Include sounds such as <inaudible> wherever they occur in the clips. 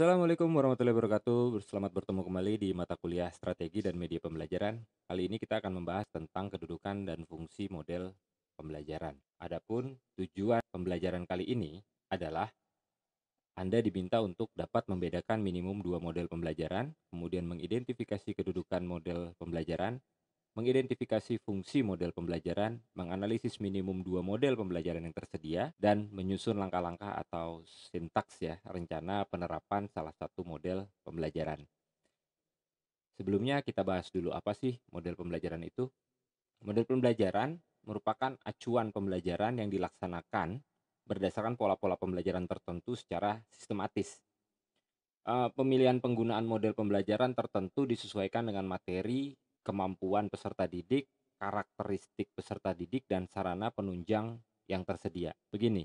Assalamualaikum warahmatullahi wabarakatuh. Selamat bertemu kembali di mata kuliah Strategi dan Media Pembelajaran. Kali ini kita akan membahas tentang kedudukan dan fungsi model pembelajaran. Adapun tujuan pembelajaran kali ini adalah Anda diminta untuk dapat membedakan minimum dua model pembelajaran, kemudian mengidentifikasi kedudukan model pembelajaran, mengidentifikasi fungsi model pembelajaran, menganalisis minimum dua model pembelajaran yang tersedia, dan menyusun langkah-langkah atau sintaks ya, rencana penerapan salah satu model pembelajaran. Sebelumnya kita bahas dulu apa sih model pembelajaran itu. Model pembelajaran merupakan acuan pembelajaran yang dilaksanakan berdasarkan pola-pola pembelajaran tertentu secara sistematis eh, pemilihan penggunaan model pembelajaran tertentu disesuaikan dengan materi, kemampuan peserta didik, karakteristik peserta didik, dan sarana penunjang yang tersedia. Begini,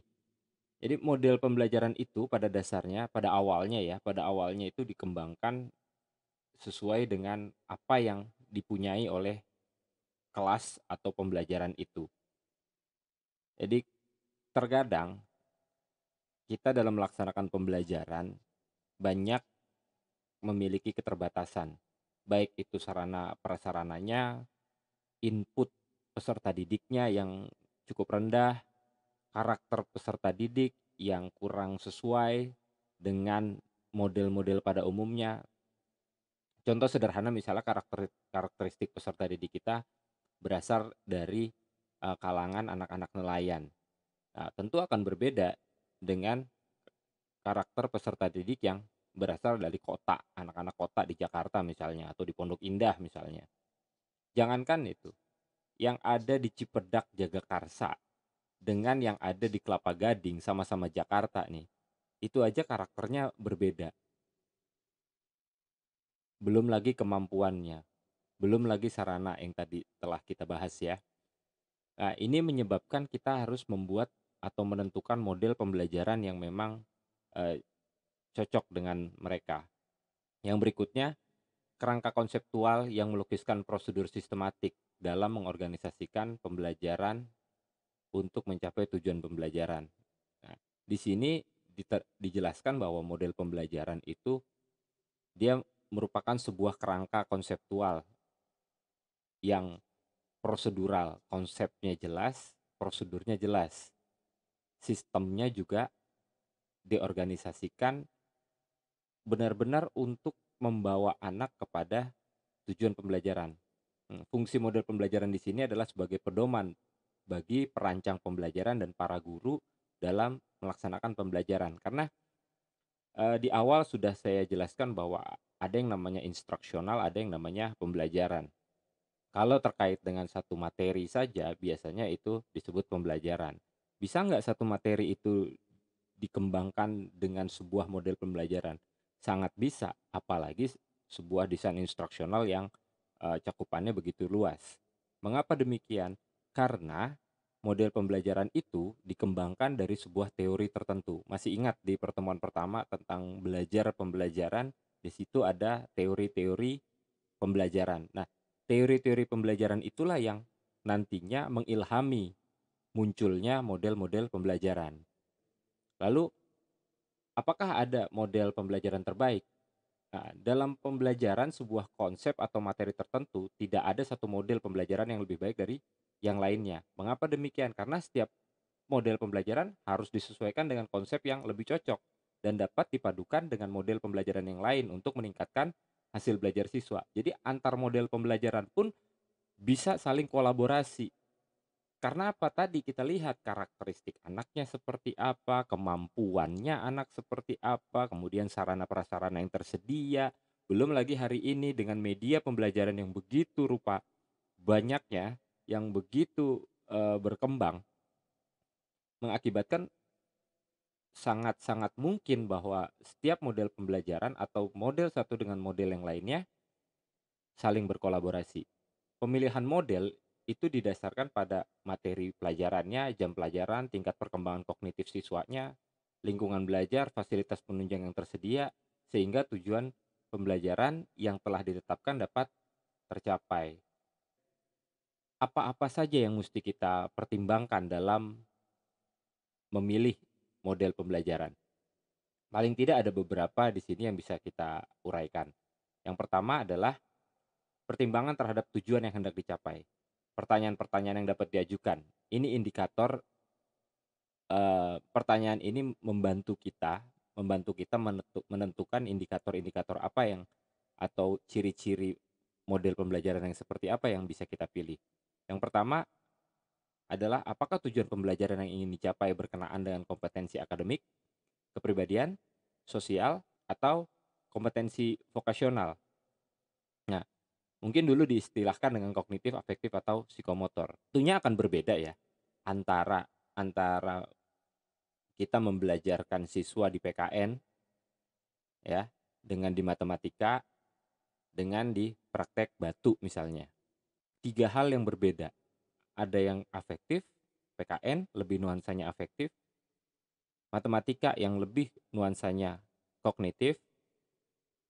jadi model pembelajaran itu pada dasarnya, pada awalnya ya, pada awalnya itu dikembangkan sesuai dengan apa yang dipunyai oleh kelas atau pembelajaran itu. Jadi terkadang kita dalam melaksanakan pembelajaran banyak memiliki keterbatasan baik itu sarana prasarananya, input peserta didiknya yang cukup rendah, karakter peserta didik yang kurang sesuai dengan model-model pada umumnya. Contoh sederhana misalnya karakter karakteristik peserta didik kita berasal dari uh, kalangan anak-anak nelayan. Nah, tentu akan berbeda dengan karakter peserta didik yang berasal dari kota, anak-anak kota di Jakarta misalnya atau di Pondok Indah misalnya. Jangankan itu, yang ada di Cipedak Jagakarsa dengan yang ada di Kelapa Gading sama-sama Jakarta nih, itu aja karakternya berbeda. Belum lagi kemampuannya, belum lagi sarana yang tadi telah kita bahas ya. Nah, ini menyebabkan kita harus membuat atau menentukan model pembelajaran yang memang eh, cocok dengan mereka. Yang berikutnya, kerangka konseptual yang melukiskan prosedur sistematik dalam mengorganisasikan pembelajaran untuk mencapai tujuan pembelajaran. Nah, di sini dijelaskan bahwa model pembelajaran itu dia merupakan sebuah kerangka konseptual yang prosedural, konsepnya jelas, prosedurnya jelas. Sistemnya juga diorganisasikan benar-benar untuk membawa anak kepada tujuan pembelajaran. Hmm, fungsi model pembelajaran di sini adalah sebagai pedoman bagi perancang pembelajaran dan para guru dalam melaksanakan pembelajaran. Karena e, di awal sudah saya jelaskan bahwa ada yang namanya instruksional, ada yang namanya pembelajaran. Kalau terkait dengan satu materi saja, biasanya itu disebut pembelajaran. Bisa nggak satu materi itu dikembangkan dengan sebuah model pembelajaran? sangat bisa apalagi sebuah desain instruksional yang uh, cakupannya begitu luas. Mengapa demikian? Karena model pembelajaran itu dikembangkan dari sebuah teori tertentu. Masih ingat di pertemuan pertama tentang belajar pembelajaran, di situ ada teori-teori pembelajaran. Nah, teori-teori pembelajaran itulah yang nantinya mengilhami munculnya model-model pembelajaran. Lalu Apakah ada model pembelajaran terbaik? Nah, dalam pembelajaran sebuah konsep atau materi tertentu, tidak ada satu model pembelajaran yang lebih baik dari yang lainnya. Mengapa demikian? Karena setiap model pembelajaran harus disesuaikan dengan konsep yang lebih cocok dan dapat dipadukan dengan model pembelajaran yang lain untuk meningkatkan hasil belajar siswa. Jadi antar model pembelajaran pun bisa saling kolaborasi karena apa tadi kita lihat karakteristik anaknya seperti apa, kemampuannya anak seperti apa, kemudian sarana prasarana yang tersedia, belum lagi hari ini dengan media pembelajaran yang begitu rupa banyaknya yang begitu e, berkembang mengakibatkan sangat-sangat mungkin bahwa setiap model pembelajaran atau model satu dengan model yang lainnya saling berkolaborasi. Pemilihan model itu didasarkan pada materi pelajarannya, jam pelajaran, tingkat perkembangan kognitif siswanya, lingkungan belajar, fasilitas penunjang yang tersedia, sehingga tujuan pembelajaran yang telah ditetapkan dapat tercapai. Apa-apa saja yang mesti kita pertimbangkan dalam memilih model pembelajaran? Paling tidak ada beberapa di sini yang bisa kita uraikan. Yang pertama adalah pertimbangan terhadap tujuan yang hendak dicapai pertanyaan-pertanyaan yang dapat diajukan. Ini indikator eh, pertanyaan ini membantu kita, membantu kita menentukan indikator-indikator apa yang atau ciri-ciri model pembelajaran yang seperti apa yang bisa kita pilih. Yang pertama adalah apakah tujuan pembelajaran yang ingin dicapai berkenaan dengan kompetensi akademik, kepribadian, sosial, atau kompetensi vokasional. Nah, mungkin dulu diistilahkan dengan kognitif, afektif atau psikomotor. Tentunya akan berbeda ya antara antara kita membelajarkan siswa di PKN ya dengan di matematika dengan di praktek batu misalnya. Tiga hal yang berbeda. Ada yang afektif, PKN lebih nuansanya afektif, matematika yang lebih nuansanya kognitif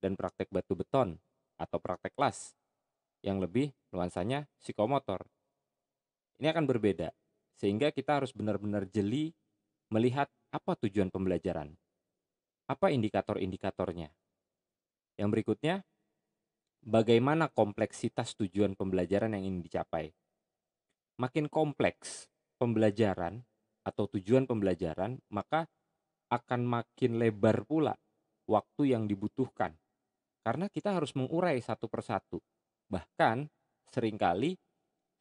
dan praktek batu beton atau praktek kelas yang lebih nuansanya psikomotor. Ini akan berbeda, sehingga kita harus benar-benar jeli melihat apa tujuan pembelajaran, apa indikator-indikatornya. Yang berikutnya, bagaimana kompleksitas tujuan pembelajaran yang ingin dicapai. Makin kompleks pembelajaran atau tujuan pembelajaran, maka akan makin lebar pula waktu yang dibutuhkan. Karena kita harus mengurai satu persatu Bahkan seringkali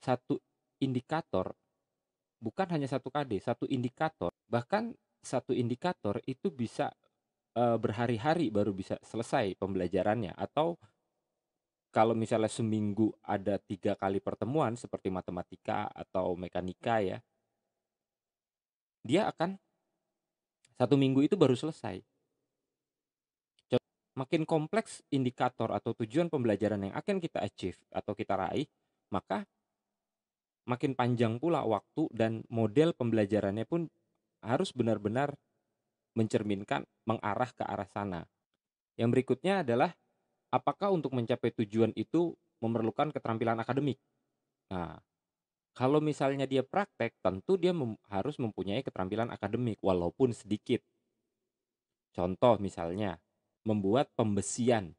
satu indikator bukan hanya satu KD, satu indikator, bahkan satu indikator itu bisa e, berhari-hari baru bisa selesai pembelajarannya atau kalau misalnya seminggu ada tiga kali pertemuan seperti matematika atau mekanika ya, dia akan satu minggu itu baru selesai makin kompleks indikator atau tujuan pembelajaran yang akan kita achieve atau kita raih, maka makin panjang pula waktu dan model pembelajarannya pun harus benar-benar mencerminkan mengarah ke arah sana. Yang berikutnya adalah apakah untuk mencapai tujuan itu memerlukan keterampilan akademik. Nah, kalau misalnya dia praktek, tentu dia mem harus mempunyai keterampilan akademik walaupun sedikit. Contoh misalnya, membuat pembesian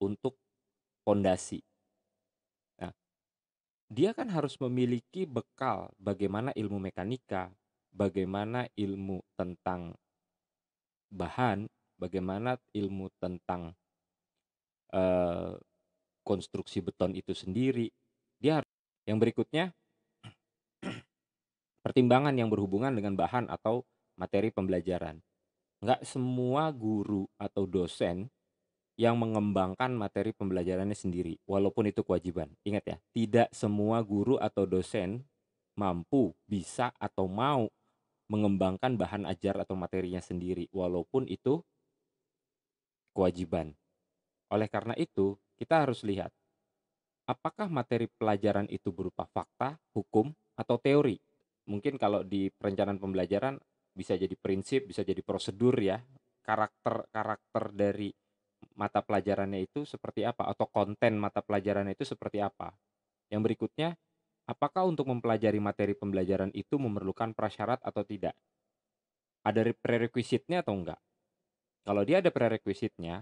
untuk fondasi. Nah, dia kan harus memiliki bekal bagaimana ilmu mekanika, bagaimana ilmu tentang bahan, bagaimana ilmu tentang eh, konstruksi beton itu sendiri. Dia harus, yang berikutnya <clears throat> pertimbangan yang berhubungan dengan bahan atau materi pembelajaran nggak semua guru atau dosen yang mengembangkan materi pembelajarannya sendiri, walaupun itu kewajiban. Ingat ya, tidak semua guru atau dosen mampu, bisa, atau mau mengembangkan bahan ajar atau materinya sendiri, walaupun itu kewajiban. Oleh karena itu, kita harus lihat apakah materi pelajaran itu berupa fakta, hukum, atau teori. Mungkin kalau di perencanaan pembelajaran bisa jadi prinsip, bisa jadi prosedur ya. Karakter-karakter dari mata pelajarannya itu seperti apa atau konten mata pelajarannya itu seperti apa. Yang berikutnya, apakah untuk mempelajari materi pembelajaran itu memerlukan prasyarat atau tidak? Ada prerequisite-nya atau enggak? Kalau dia ada prerequisite-nya,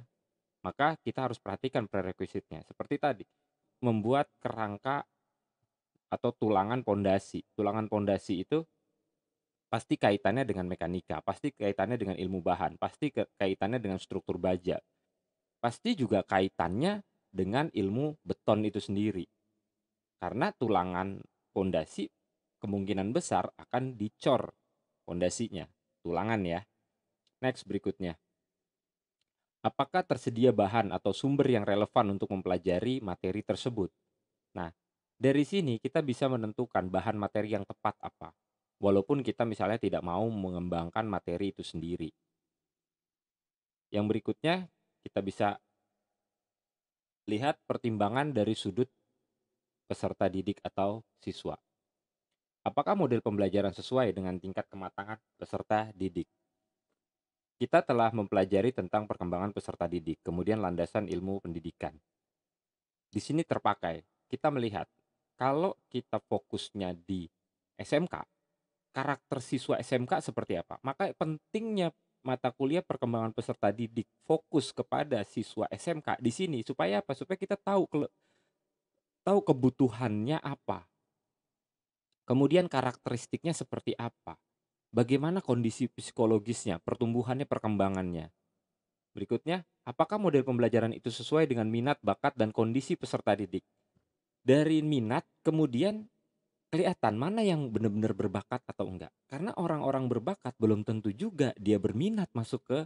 maka kita harus perhatikan prerequisite-nya. Seperti tadi, membuat kerangka atau tulangan pondasi. Tulangan pondasi itu pasti kaitannya dengan mekanika, pasti kaitannya dengan ilmu bahan, pasti kaitannya dengan struktur baja. Pasti juga kaitannya dengan ilmu beton itu sendiri. Karena tulangan pondasi kemungkinan besar akan dicor pondasinya, tulangan ya. Next berikutnya. Apakah tersedia bahan atau sumber yang relevan untuk mempelajari materi tersebut? Nah, dari sini kita bisa menentukan bahan materi yang tepat apa walaupun kita misalnya tidak mau mengembangkan materi itu sendiri. Yang berikutnya kita bisa lihat pertimbangan dari sudut peserta didik atau siswa. Apakah model pembelajaran sesuai dengan tingkat kematangan peserta didik? Kita telah mempelajari tentang perkembangan peserta didik, kemudian landasan ilmu pendidikan. Di sini terpakai, kita melihat kalau kita fokusnya di SMK, karakter siswa SMK seperti apa. Maka pentingnya mata kuliah perkembangan peserta didik fokus kepada siswa SMK di sini supaya apa? Supaya kita tahu tahu kebutuhannya apa. Kemudian karakteristiknya seperti apa? Bagaimana kondisi psikologisnya, pertumbuhannya, perkembangannya. Berikutnya, apakah model pembelajaran itu sesuai dengan minat, bakat, dan kondisi peserta didik? Dari minat, kemudian kelihatan mana yang benar-benar berbakat atau enggak. Karena orang-orang berbakat belum tentu juga dia berminat masuk ke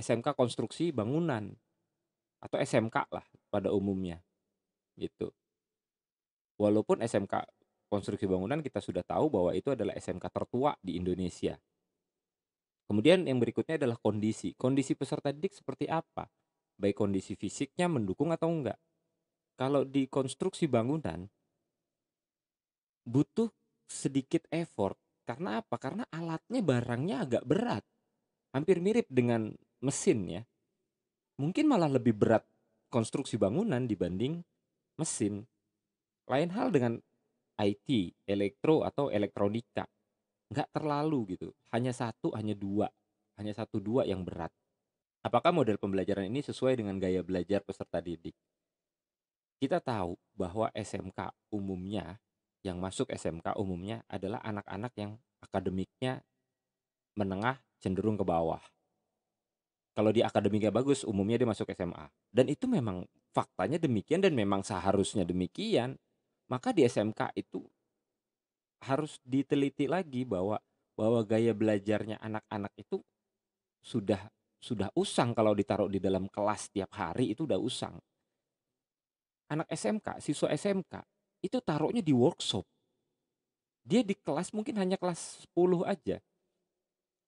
SMK konstruksi bangunan atau SMK lah pada umumnya. Gitu. Walaupun SMK konstruksi bangunan kita sudah tahu bahwa itu adalah SMK tertua di Indonesia. Kemudian yang berikutnya adalah kondisi. Kondisi peserta didik seperti apa? Baik kondisi fisiknya mendukung atau enggak. Kalau di konstruksi bangunan, butuh sedikit effort. Karena apa? Karena alatnya barangnya agak berat. Hampir mirip dengan mesin ya. Mungkin malah lebih berat konstruksi bangunan dibanding mesin. Lain hal dengan IT, elektro atau elektronika. Nggak terlalu gitu. Hanya satu, hanya dua. Hanya satu dua yang berat. Apakah model pembelajaran ini sesuai dengan gaya belajar peserta didik? Kita tahu bahwa SMK umumnya yang masuk SMK umumnya adalah anak-anak yang akademiknya menengah cenderung ke bawah. Kalau di akademiknya bagus, umumnya dia masuk SMA. Dan itu memang faktanya demikian dan memang seharusnya demikian. Maka di SMK itu harus diteliti lagi bahwa bahwa gaya belajarnya anak-anak itu sudah sudah usang kalau ditaruh di dalam kelas tiap hari itu udah usang. Anak SMK, siswa SMK itu taruhnya di workshop. Dia di kelas mungkin hanya kelas 10 aja.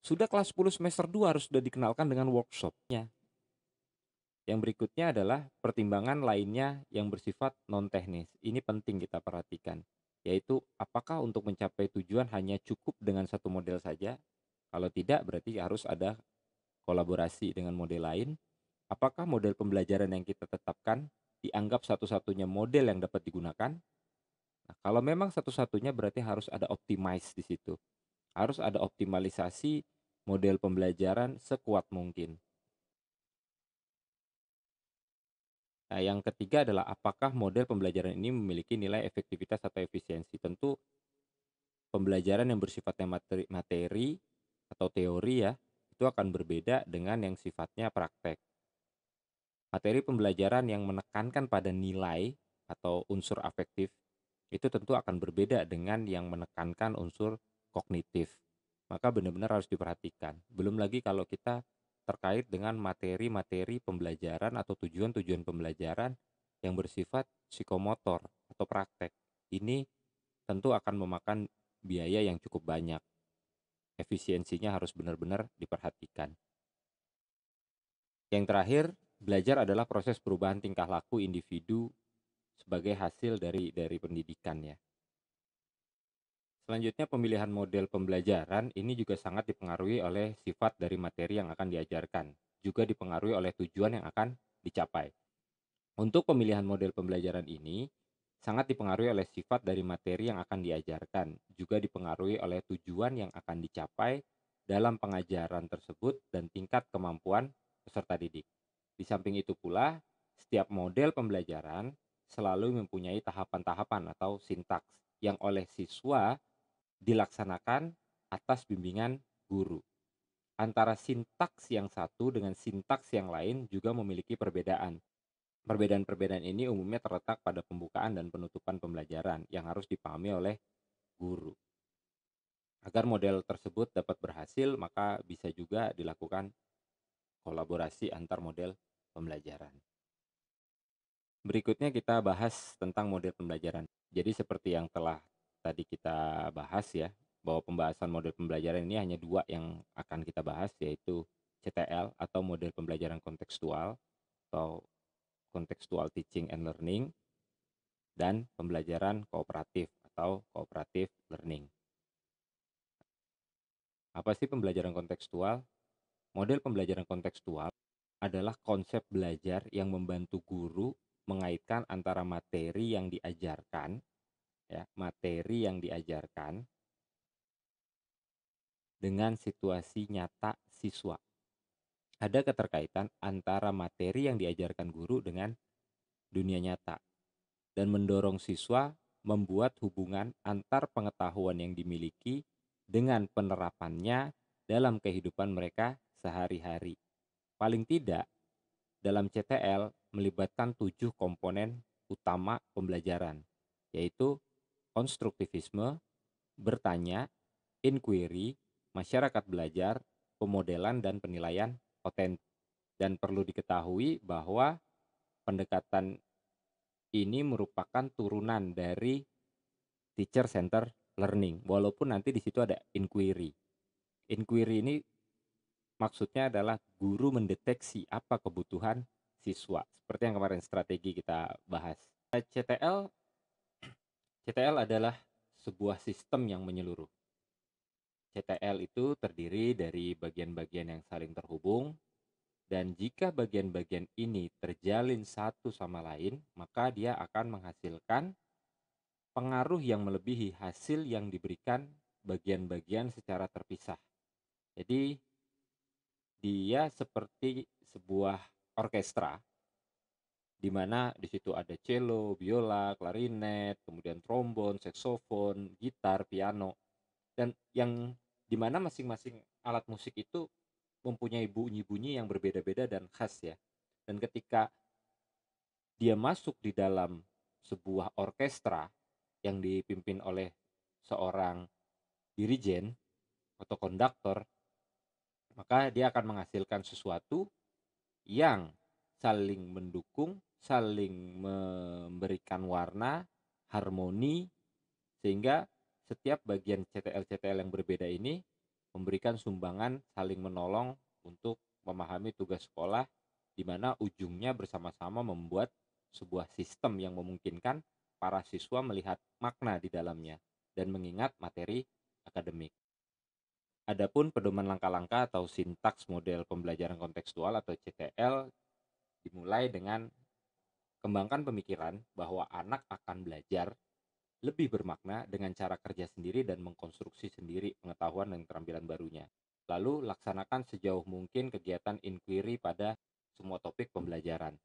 Sudah kelas 10 semester 2 harus sudah dikenalkan dengan workshopnya. Yang berikutnya adalah pertimbangan lainnya yang bersifat non teknis. Ini penting kita perhatikan, yaitu apakah untuk mencapai tujuan hanya cukup dengan satu model saja? Kalau tidak berarti harus ada kolaborasi dengan model lain. Apakah model pembelajaran yang kita tetapkan dianggap satu-satunya model yang dapat digunakan? Nah, kalau memang satu-satunya berarti harus ada optimize di situ. Harus ada optimalisasi model pembelajaran sekuat mungkin. Nah, yang ketiga adalah apakah model pembelajaran ini memiliki nilai efektivitas atau efisiensi. Tentu pembelajaran yang bersifat materi, materi atau teori ya, itu akan berbeda dengan yang sifatnya praktek. Materi pembelajaran yang menekankan pada nilai atau unsur afektif itu tentu akan berbeda dengan yang menekankan unsur kognitif. Maka benar-benar harus diperhatikan. Belum lagi kalau kita terkait dengan materi-materi pembelajaran atau tujuan-tujuan pembelajaran yang bersifat psikomotor atau praktek. Ini tentu akan memakan biaya yang cukup banyak. Efisiensinya harus benar-benar diperhatikan. Yang terakhir, belajar adalah proses perubahan tingkah laku individu sebagai hasil dari dari pendidikan ya. Selanjutnya pemilihan model pembelajaran ini juga sangat dipengaruhi oleh sifat dari materi yang akan diajarkan, juga dipengaruhi oleh tujuan yang akan dicapai. Untuk pemilihan model pembelajaran ini sangat dipengaruhi oleh sifat dari materi yang akan diajarkan, juga dipengaruhi oleh tujuan yang akan dicapai dalam pengajaran tersebut dan tingkat kemampuan peserta didik. Di samping itu pula, setiap model pembelajaran selalu mempunyai tahapan-tahapan atau sintaks yang oleh siswa dilaksanakan atas bimbingan guru. Antara sintaks yang satu dengan sintaks yang lain juga memiliki perbedaan. Perbedaan-perbedaan ini umumnya terletak pada pembukaan dan penutupan pembelajaran yang harus dipahami oleh guru. Agar model tersebut dapat berhasil, maka bisa juga dilakukan kolaborasi antar model pembelajaran. Berikutnya kita bahas tentang model pembelajaran. Jadi seperti yang telah tadi kita bahas ya, bahwa pembahasan model pembelajaran ini hanya dua yang akan kita bahas, yaitu CTL atau model pembelajaran kontekstual atau kontekstual teaching and learning dan pembelajaran kooperatif atau cooperative learning. Apa sih pembelajaran kontekstual? Model pembelajaran kontekstual adalah konsep belajar yang membantu guru mengaitkan antara materi yang diajarkan ya, materi yang diajarkan dengan situasi nyata siswa. Ada keterkaitan antara materi yang diajarkan guru dengan dunia nyata dan mendorong siswa membuat hubungan antar pengetahuan yang dimiliki dengan penerapannya dalam kehidupan mereka sehari-hari. Paling tidak, dalam CTL melibatkan tujuh komponen utama pembelajaran, yaitu konstruktivisme, bertanya, inquiry, masyarakat belajar, pemodelan dan penilaian otentik. Dan perlu diketahui bahwa pendekatan ini merupakan turunan dari teacher center learning, walaupun nanti di situ ada inquiry. Inquiry ini maksudnya adalah guru mendeteksi apa kebutuhan siswa seperti yang kemarin strategi kita bahas nah, CTL CTL adalah sebuah sistem yang menyeluruh CTL itu terdiri dari bagian-bagian yang saling terhubung dan jika bagian-bagian ini terjalin satu sama lain maka dia akan menghasilkan pengaruh yang melebihi hasil yang diberikan bagian-bagian secara terpisah jadi dia seperti sebuah orkestra di mana di situ ada cello, biola, klarinet, kemudian trombon, saksofon, gitar, piano dan yang di mana masing-masing alat musik itu mempunyai bunyi-bunyi yang berbeda-beda dan khas ya. Dan ketika dia masuk di dalam sebuah orkestra yang dipimpin oleh seorang dirijen atau konduktor, maka dia akan menghasilkan sesuatu yang saling mendukung, saling memberikan warna, harmoni, sehingga setiap bagian CTL-CTL yang berbeda ini memberikan sumbangan saling menolong untuk memahami tugas sekolah di mana ujungnya bersama-sama membuat sebuah sistem yang memungkinkan para siswa melihat makna di dalamnya dan mengingat materi akademik. Adapun pedoman langkah-langkah atau sintaks model pembelajaran kontekstual atau CTL dimulai dengan kembangkan pemikiran bahwa anak akan belajar lebih bermakna dengan cara kerja sendiri dan mengkonstruksi sendiri pengetahuan dan keterampilan barunya. Lalu laksanakan sejauh mungkin kegiatan inquiry pada semua topik pembelajaran.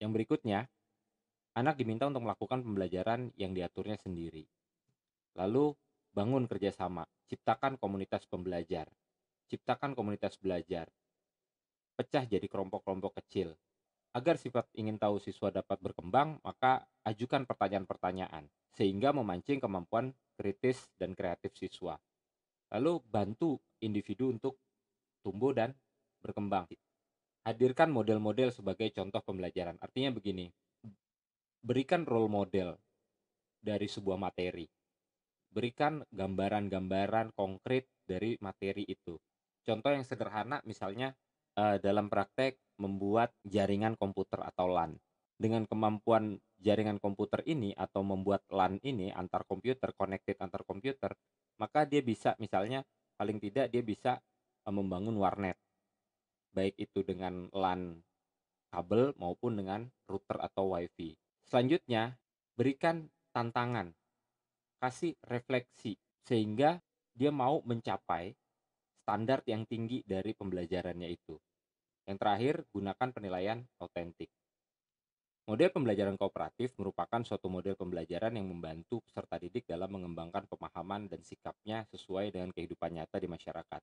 Yang berikutnya, anak diminta untuk melakukan pembelajaran yang diaturnya sendiri. Lalu bangun kerjasama, ciptakan komunitas pembelajar, ciptakan komunitas belajar, pecah jadi kelompok-kelompok kecil. Agar sifat ingin tahu siswa dapat berkembang, maka ajukan pertanyaan-pertanyaan, sehingga memancing kemampuan kritis dan kreatif siswa. Lalu bantu individu untuk tumbuh dan berkembang. Hadirkan model-model sebagai contoh pembelajaran. Artinya begini, berikan role model dari sebuah materi berikan gambaran-gambaran konkret dari materi itu. Contoh yang sederhana misalnya eh, dalam praktek membuat jaringan komputer atau LAN. Dengan kemampuan jaringan komputer ini atau membuat LAN ini antar komputer, connected antar komputer, maka dia bisa misalnya paling tidak dia bisa eh, membangun warnet. Baik itu dengan LAN kabel maupun dengan router atau WiFi. Selanjutnya, berikan tantangan kasih refleksi sehingga dia mau mencapai standar yang tinggi dari pembelajarannya itu. Yang terakhir, gunakan penilaian otentik. Model pembelajaran kooperatif merupakan suatu model pembelajaran yang membantu peserta didik dalam mengembangkan pemahaman dan sikapnya sesuai dengan kehidupan nyata di masyarakat.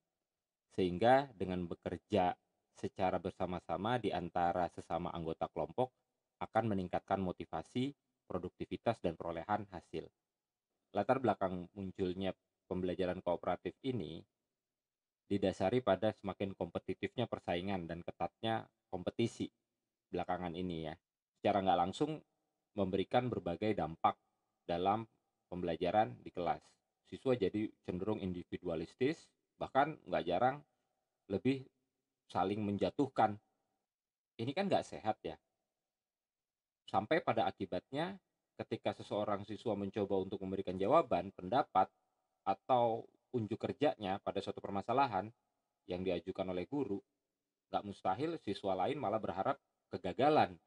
Sehingga dengan bekerja secara bersama-sama di antara sesama anggota kelompok akan meningkatkan motivasi, produktivitas, dan perolehan hasil latar belakang munculnya pembelajaran kooperatif ini didasari pada semakin kompetitifnya persaingan dan ketatnya kompetisi belakangan ini ya. Secara nggak langsung memberikan berbagai dampak dalam pembelajaran di kelas. Siswa jadi cenderung individualistis, bahkan nggak jarang lebih saling menjatuhkan. Ini kan nggak sehat ya. Sampai pada akibatnya ketika seseorang siswa mencoba untuk memberikan jawaban, pendapat, atau unjuk kerjanya pada suatu permasalahan yang diajukan oleh guru, nggak mustahil siswa lain malah berharap kegagalan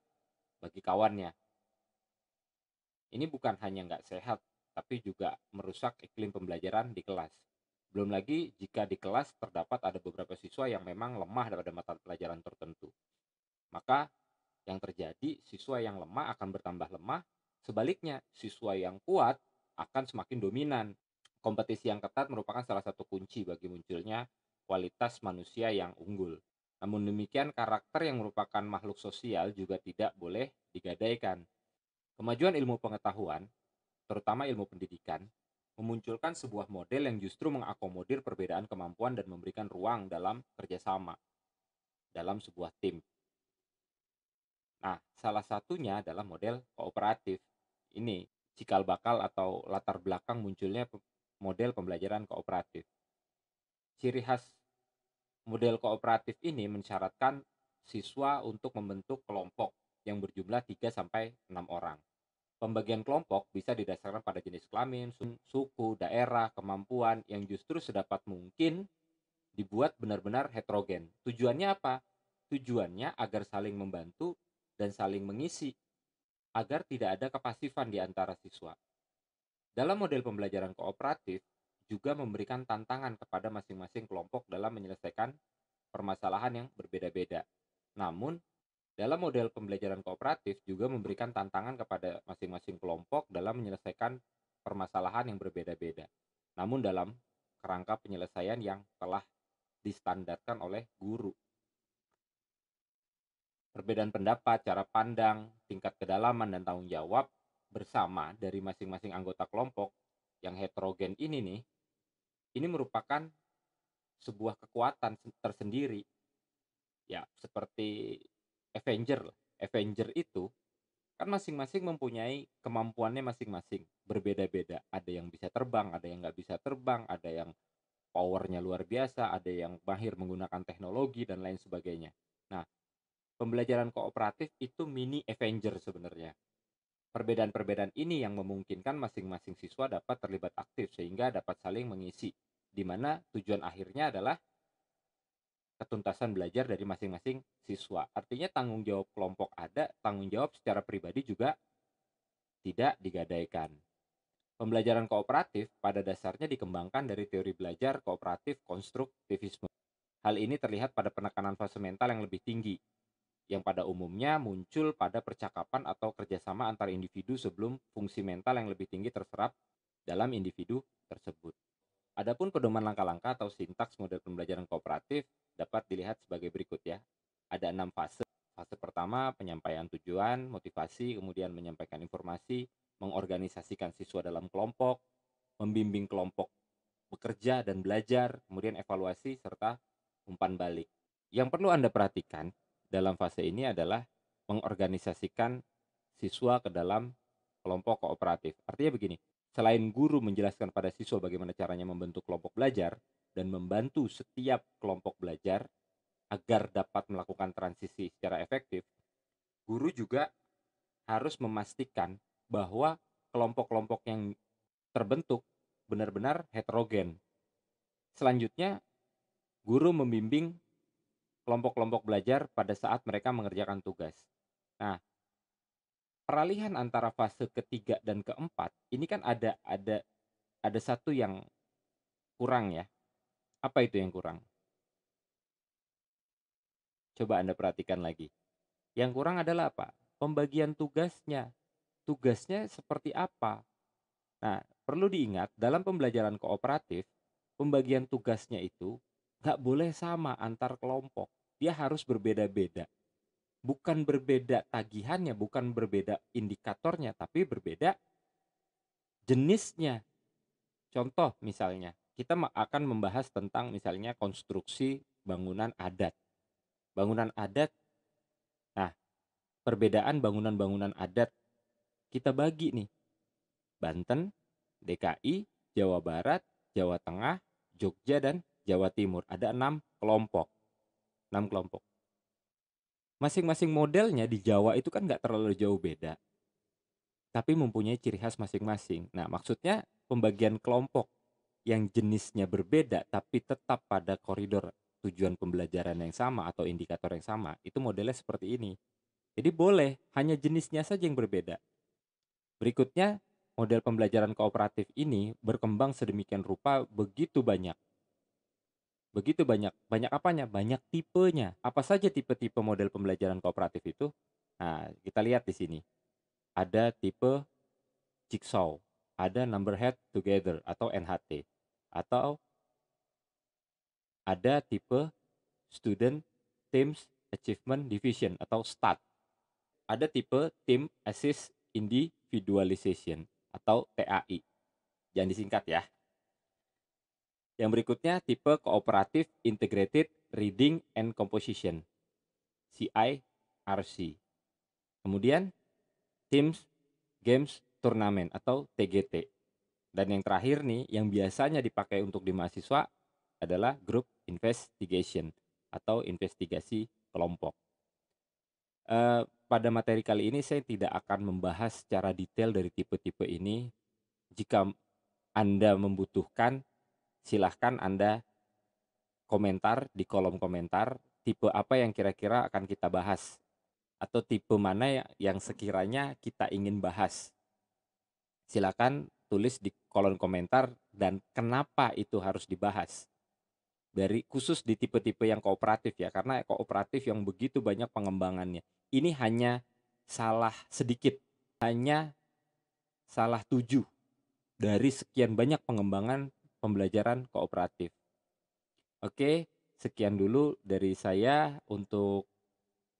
bagi kawannya. Ini bukan hanya nggak sehat, tapi juga merusak iklim pembelajaran di kelas. Belum lagi jika di kelas terdapat ada beberapa siswa yang memang lemah pada mata pelajaran tertentu. Maka yang terjadi siswa yang lemah akan bertambah lemah Sebaliknya, siswa yang kuat akan semakin dominan. Kompetisi yang ketat merupakan salah satu kunci bagi munculnya kualitas manusia yang unggul. Namun demikian, karakter yang merupakan makhluk sosial juga tidak boleh digadaikan. Kemajuan ilmu pengetahuan, terutama ilmu pendidikan, memunculkan sebuah model yang justru mengakomodir perbedaan kemampuan dan memberikan ruang dalam kerjasama dalam sebuah tim. Nah, salah satunya adalah model kooperatif ini cikal bakal atau latar belakang munculnya model pembelajaran kooperatif. Ciri khas model kooperatif ini mensyaratkan siswa untuk membentuk kelompok yang berjumlah 3 sampai 6 orang. Pembagian kelompok bisa didasarkan pada jenis kelamin, suku, daerah, kemampuan yang justru sedapat mungkin dibuat benar-benar heterogen. Tujuannya apa? Tujuannya agar saling membantu dan saling mengisi agar tidak ada kepasifan di antara siswa. Dalam model pembelajaran kooperatif, juga memberikan tantangan kepada masing-masing kelompok dalam menyelesaikan permasalahan yang berbeda-beda. Namun, dalam model pembelajaran kooperatif juga memberikan tantangan kepada masing-masing kelompok dalam menyelesaikan permasalahan yang berbeda-beda. Namun dalam kerangka penyelesaian yang telah distandarkan oleh guru. Perbedaan pendapat, cara pandang, tingkat kedalaman dan tanggung jawab bersama dari masing-masing anggota kelompok yang heterogen ini nih, ini merupakan sebuah kekuatan tersendiri. Ya, seperti Avenger Avenger itu kan masing-masing mempunyai kemampuannya masing-masing berbeda-beda ada yang bisa terbang ada yang nggak bisa terbang ada yang powernya luar biasa ada yang mahir menggunakan teknologi dan lain sebagainya nah pembelajaran kooperatif itu mini Avenger sebenarnya. Perbedaan-perbedaan ini yang memungkinkan masing-masing siswa dapat terlibat aktif sehingga dapat saling mengisi, di mana tujuan akhirnya adalah ketuntasan belajar dari masing-masing siswa. Artinya tanggung jawab kelompok ada, tanggung jawab secara pribadi juga tidak digadaikan. Pembelajaran kooperatif pada dasarnya dikembangkan dari teori belajar kooperatif konstruktivisme. Hal ini terlihat pada penekanan fase mental yang lebih tinggi, yang pada umumnya muncul pada percakapan atau kerjasama antar individu sebelum fungsi mental yang lebih tinggi terserap dalam individu tersebut. Adapun pedoman langkah-langkah atau sintaks model pembelajaran kooperatif dapat dilihat sebagai berikut ya. Ada enam fase. Fase pertama, penyampaian tujuan, motivasi, kemudian menyampaikan informasi, mengorganisasikan siswa dalam kelompok, membimbing kelompok bekerja dan belajar, kemudian evaluasi, serta umpan balik. Yang perlu Anda perhatikan dalam fase ini adalah mengorganisasikan siswa ke dalam kelompok kooperatif. Artinya begini, selain guru menjelaskan pada siswa bagaimana caranya membentuk kelompok belajar dan membantu setiap kelompok belajar agar dapat melakukan transisi secara efektif, guru juga harus memastikan bahwa kelompok-kelompok yang terbentuk benar-benar heterogen. Selanjutnya, guru membimbing kelompok-kelompok belajar pada saat mereka mengerjakan tugas. Nah, peralihan antara fase ketiga dan keempat ini kan ada ada ada satu yang kurang ya. Apa itu yang kurang? Coba Anda perhatikan lagi. Yang kurang adalah apa? Pembagian tugasnya. Tugasnya seperti apa? Nah, perlu diingat dalam pembelajaran kooperatif, pembagian tugasnya itu nggak boleh sama antar kelompok dia harus berbeda-beda. Bukan berbeda tagihannya, bukan berbeda indikatornya, tapi berbeda jenisnya. Contoh misalnya, kita akan membahas tentang misalnya konstruksi bangunan adat. Bangunan adat, nah perbedaan bangunan-bangunan adat kita bagi nih. Banten, DKI, Jawa Barat, Jawa Tengah, Jogja, dan Jawa Timur. Ada enam kelompok. 6 kelompok. Masing-masing modelnya di Jawa itu kan nggak terlalu jauh beda. Tapi mempunyai ciri khas masing-masing. Nah, maksudnya pembagian kelompok yang jenisnya berbeda tapi tetap pada koridor tujuan pembelajaran yang sama atau indikator yang sama, itu modelnya seperti ini. Jadi boleh, hanya jenisnya saja yang berbeda. Berikutnya, model pembelajaran kooperatif ini berkembang sedemikian rupa begitu banyak Begitu banyak, banyak apanya? Banyak tipenya. Apa saja tipe-tipe model pembelajaran kooperatif itu? Nah, kita lihat di sini. Ada tipe jigsaw, ada number head together atau NHT, atau ada tipe student teams achievement division atau STAT. Ada tipe team assist individualization atau TAI. Jangan disingkat ya. Yang berikutnya tipe kooperatif integrated reading and composition CIRC. Kemudian Teams Games Turnamen atau TGT. Dan yang terakhir nih yang biasanya dipakai untuk di mahasiswa adalah group investigation atau investigasi kelompok. Uh, pada materi kali ini saya tidak akan membahas secara detail dari tipe-tipe ini. Jika Anda membutuhkan silahkan Anda komentar di kolom komentar tipe apa yang kira-kira akan kita bahas atau tipe mana ya, yang sekiranya kita ingin bahas. Silakan tulis di kolom komentar dan kenapa itu harus dibahas. Dari khusus di tipe-tipe yang kooperatif ya, karena kooperatif yang begitu banyak pengembangannya. Ini hanya salah sedikit, hanya salah tujuh dari sekian banyak pengembangan pembelajaran kooperatif. Oke, sekian dulu dari saya untuk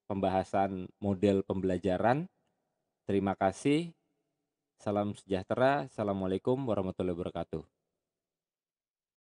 pembahasan model pembelajaran. Terima kasih. Salam sejahtera. Assalamualaikum warahmatullahi wabarakatuh.